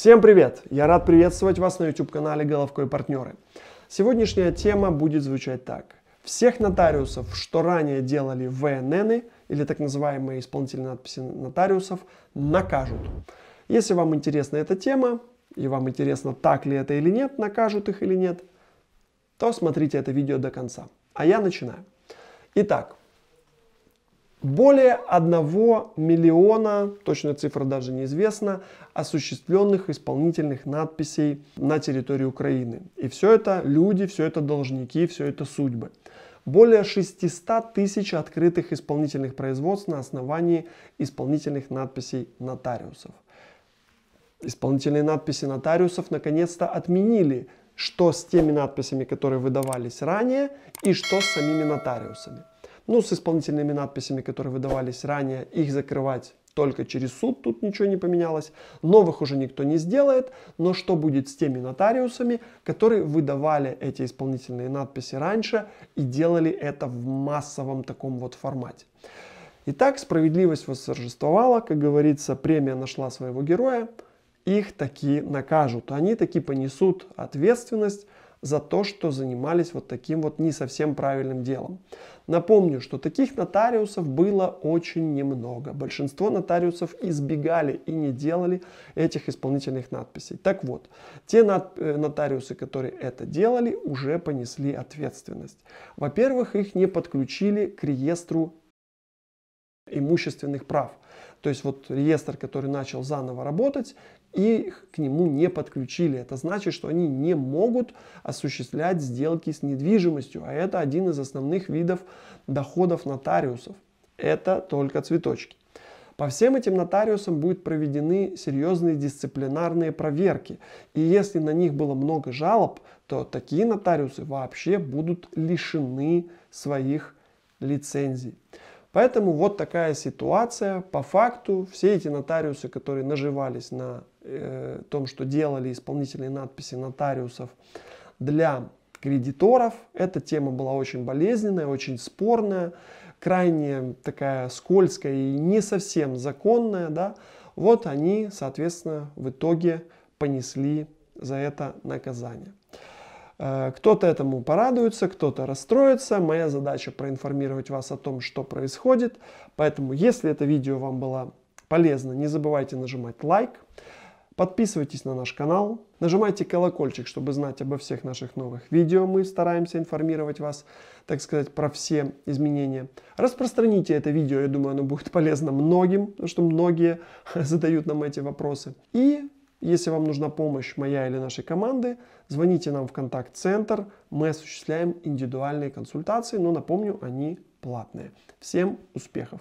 Всем привет! Я рад приветствовать вас на YouTube-канале Головко и партнеры. Сегодняшняя тема будет звучать так. Всех нотариусов, что ранее делали ВННы, или так называемые исполнители надписи нотариусов, накажут. Если вам интересна эта тема, и вам интересно, так ли это или нет, накажут их или нет, то смотрите это видео до конца. А я начинаю. Итак, более 1 миллиона, точная цифра даже неизвестна, осуществленных исполнительных надписей на территории Украины. И все это люди, все это должники, все это судьбы. Более 600 тысяч открытых исполнительных производств на основании исполнительных надписей нотариусов. Исполнительные надписи нотариусов наконец-то отменили, что с теми надписями, которые выдавались ранее, и что с самими нотариусами ну, с исполнительными надписями, которые выдавались ранее, их закрывать только через суд, тут ничего не поменялось, новых уже никто не сделает, но что будет с теми нотариусами, которые выдавали эти исполнительные надписи раньше и делали это в массовом таком вот формате. Итак, справедливость восторжествовала, как говорится, премия нашла своего героя, их такие накажут, они такие понесут ответственность за то, что занимались вот таким вот не совсем правильным делом. Напомню, что таких нотариусов было очень немного. Большинство нотариусов избегали и не делали этих исполнительных надписей. Так вот, те э, нотариусы, которые это делали, уже понесли ответственность. Во-первых, их не подключили к реестру имущественных прав. То есть вот реестр, который начал заново работать, их к нему не подключили. Это значит, что они не могут осуществлять сделки с недвижимостью, а это один из основных видов доходов нотариусов. Это только цветочки. По всем этим нотариусам будут проведены серьезные дисциплинарные проверки. И если на них было много жалоб, то такие нотариусы вообще будут лишены своих лицензий. Поэтому вот такая ситуация. По факту все эти нотариусы, которые наживались на э, том, что делали исполнительные надписи нотариусов для кредиторов, эта тема была очень болезненная, очень спорная, крайне такая скользкая и не совсем законная. Да? Вот они, соответственно, в итоге понесли за это наказание. Э, кто-то этому порадуется, кто-то расстроится. Моя задача проинформировать вас о том, что происходит. Поэтому, если это видео вам было полезно, не забывайте нажимать лайк. Подписывайтесь на наш канал, нажимайте колокольчик, чтобы знать обо всех наших новых видео. Мы стараемся информировать вас, так сказать, про все изменения. Распространите это видео, я думаю, оно будет полезно многим, потому что многие задают нам эти вопросы. И если вам нужна помощь моя или нашей команды, звоните нам в контакт-центр, мы осуществляем индивидуальные консультации, но напомню, они платные. Всем успехов!